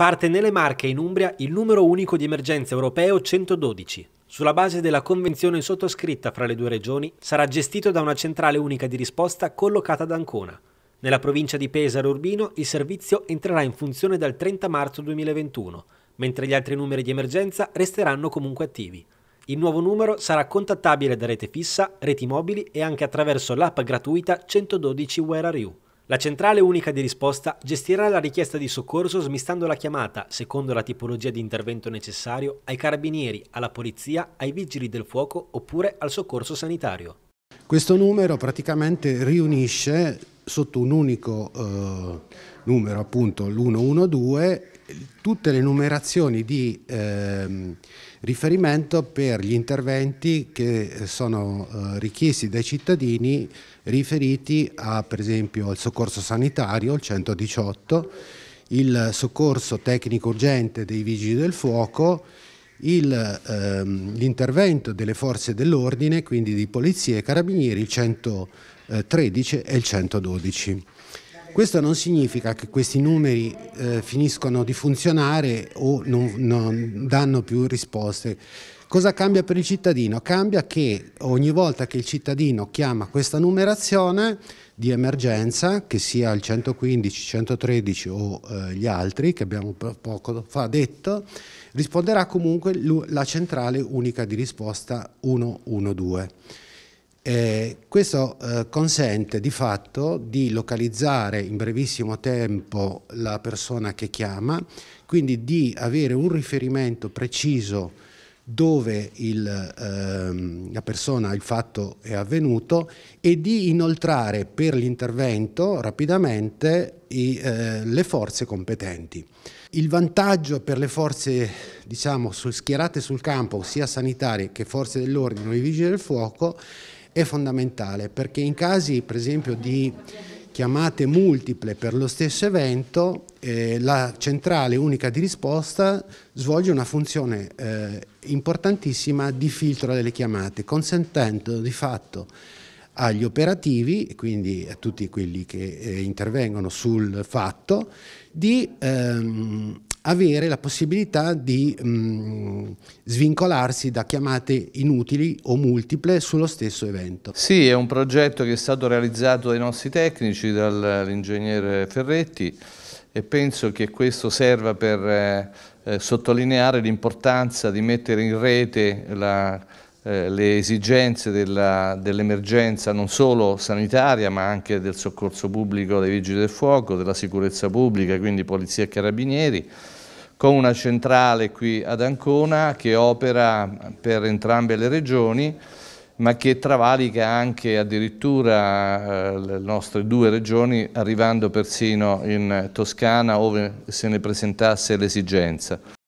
Parte nelle Marche e in Umbria il numero unico di emergenza europeo 112. Sulla base della convenzione sottoscritta fra le due regioni, sarà gestito da una centrale unica di risposta collocata ad Ancona. Nella provincia di Pesaro Urbino il servizio entrerà in funzione dal 30 marzo 2021, mentre gli altri numeri di emergenza resteranno comunque attivi. Il nuovo numero sarà contattabile da rete fissa, reti mobili e anche attraverso l'app gratuita 112 Where Are You. La centrale unica di risposta gestirà la richiesta di soccorso smistando la chiamata, secondo la tipologia di intervento necessario, ai carabinieri, alla polizia, ai vigili del fuoco oppure al soccorso sanitario. Questo numero praticamente riunisce sotto un unico eh, numero, appunto l'112, tutte le numerazioni di... Eh, riferimento per gli interventi che eh, sono eh, richiesti dai cittadini riferiti a per esempio al soccorso sanitario, il 118, il soccorso tecnico urgente dei vigili del fuoco, ehm, l'intervento ehm, delle forze dell'ordine, quindi di polizia e carabinieri, il 113 e il 112. Questo non significa che questi numeri eh, finiscono di funzionare o non, non danno più risposte. Cosa cambia per il cittadino? Cambia che ogni volta che il cittadino chiama questa numerazione di emergenza, che sia il 115, 113 o eh, gli altri che abbiamo poco fa detto, risponderà comunque la centrale unica di risposta 112. Eh, questo eh, consente di fatto di localizzare in brevissimo tempo la persona che chiama, quindi di avere un riferimento preciso dove il, ehm, la persona, il fatto è avvenuto e di inoltrare per l'intervento rapidamente i, eh, le forze competenti. Il vantaggio per le forze diciamo, schierate sul campo, sia sanitarie che forze dell'ordine o i vigili del fuoco, è fondamentale perché in casi per esempio di chiamate multiple per lo stesso evento, eh, la centrale unica di risposta svolge una funzione eh, importantissima di filtro delle chiamate, consentendo di fatto agli operativi, quindi a tutti quelli che eh, intervengono sul fatto, di ehm, avere la possibilità di mh, mm, svincolarsi da chiamate inutili o multiple sullo stesso evento. Sì, è un progetto che è stato realizzato dai nostri tecnici, dall'ingegnere Ferretti e penso che questo serva per eh, eh sottolineare l'importanza di mettere in rete la eh, le esigenze dell'emergenza dell non solo sanitaria ma anche del soccorso pubblico dei vigili del fuoco, della sicurezza pubblica, quindi polizia e carabinieri, con una centrale qui ad Ancona che opera per entrambe le regioni ma che travalica anche addirittura eh, le nostre due regioni arrivando persino in Toscana ove se ne presentasse l'esigenza.